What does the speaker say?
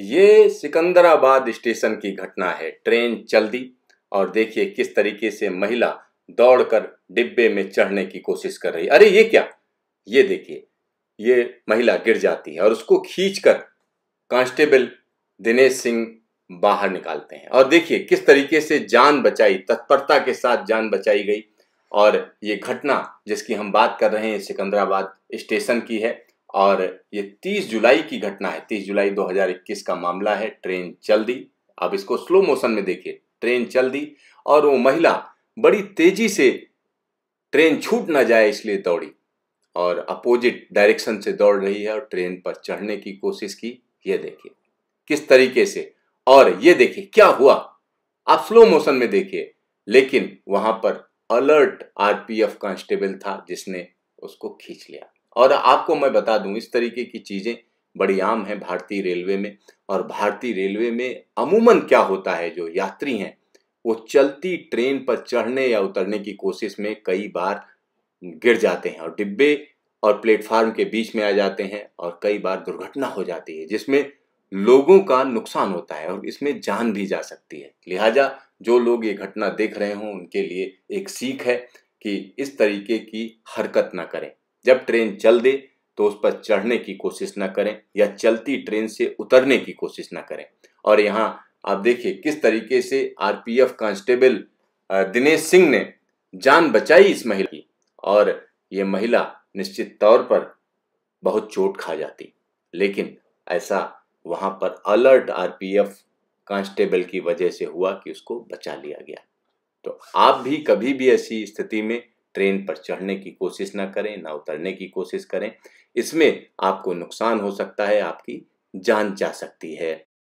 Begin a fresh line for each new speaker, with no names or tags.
ये सिकंदराबाद स्टेशन की घटना है ट्रेन चल दी और देखिए किस तरीके से महिला दौड़कर डिब्बे में चढ़ने की कोशिश कर रही अरे ये क्या ये देखिए ये महिला गिर जाती है और उसको खींचकर कांस्टेबल दिनेश सिंह बाहर निकालते हैं और देखिए किस तरीके से जान बचाई तत्परता के साथ जान बचाई गई और ये घटना जिसकी हम बात कर रहे हैं सिकंदराबाद स्टेशन की है और ये 30 जुलाई की घटना है 30 जुलाई 2021 का मामला है ट्रेन चल दी आप इसको स्लो मोशन में देखिए ट्रेन चल दी और वो महिला बड़ी तेजी से ट्रेन छूट ना जाए इसलिए दौड़ी और अपोजिट डायरेक्शन से दौड़ रही है और ट्रेन पर चढ़ने की कोशिश की ये देखिए किस तरीके से और ये देखिए क्या हुआ आप स्लो मोशन में देखिए लेकिन वहां पर अलर्ट आरपीएफ कांस्टेबल था जिसने उसको खींच लिया और आपको मैं बता दूं इस तरीके की चीज़ें बड़ी आम है भारतीय रेलवे में और भारतीय रेलवे में अमूमन क्या होता है जो यात्री हैं वो चलती ट्रेन पर चढ़ने या उतरने की कोशिश में कई बार गिर जाते हैं और डिब्बे और प्लेटफार्म के बीच में आ जाते हैं और कई बार दुर्घटना हो जाती है जिसमें लोगों का नुकसान होता है और इसमें जान भी जा सकती है लिहाजा जो लोग ये घटना देख रहे हों उनके लिए एक सीख है कि इस तरीके की हरकत ना करें जब ट्रेन चल दे तो उस पर चढ़ने की कोशिश ना करें या चलती ट्रेन से उतरने की कोशिश ना करें और यहाँ आप देखिए किस तरीके से आरपीएफ कांस्टेबल दिनेश सिंह ने जान बचाई इस महिला की और ये महिला निश्चित तौर पर बहुत चोट खा जाती लेकिन ऐसा वहाँ पर अलर्ट आरपीएफ कांस्टेबल की वजह से हुआ कि उसको बचा लिया गया तो आप भी कभी भी ऐसी स्थिति में ट्रेन पर चढ़ने की कोशिश ना करें ना उतरने की कोशिश करें इसमें आपको नुकसान हो सकता है आपकी जान जा सकती है